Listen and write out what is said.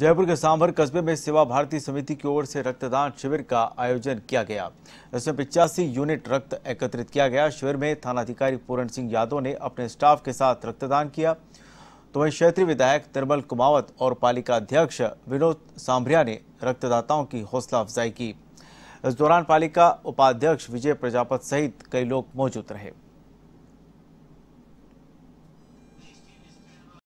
जयपुर के सांभर कस्बे में सेवा भारती समिति की ओर से रक्तदान शिविर का आयोजन किया गया इसमें पिचासी यूनिट रक्त एकत्रित किया गया शिविर में थानाधिकारी पूरण सिंह यादव ने अपने स्टाफ के साथ रक्तदान किया तो वहीं क्षेत्रीय विधायक तिरमल कुमावत और पालिका अध्यक्ष विनोद सांभरिया ने रक्तदाताओं की हौसला अफजाई की इस दौरान पालिका उपाध्यक्ष विजय प्रजापत सहित कई लोग मौजूद रहे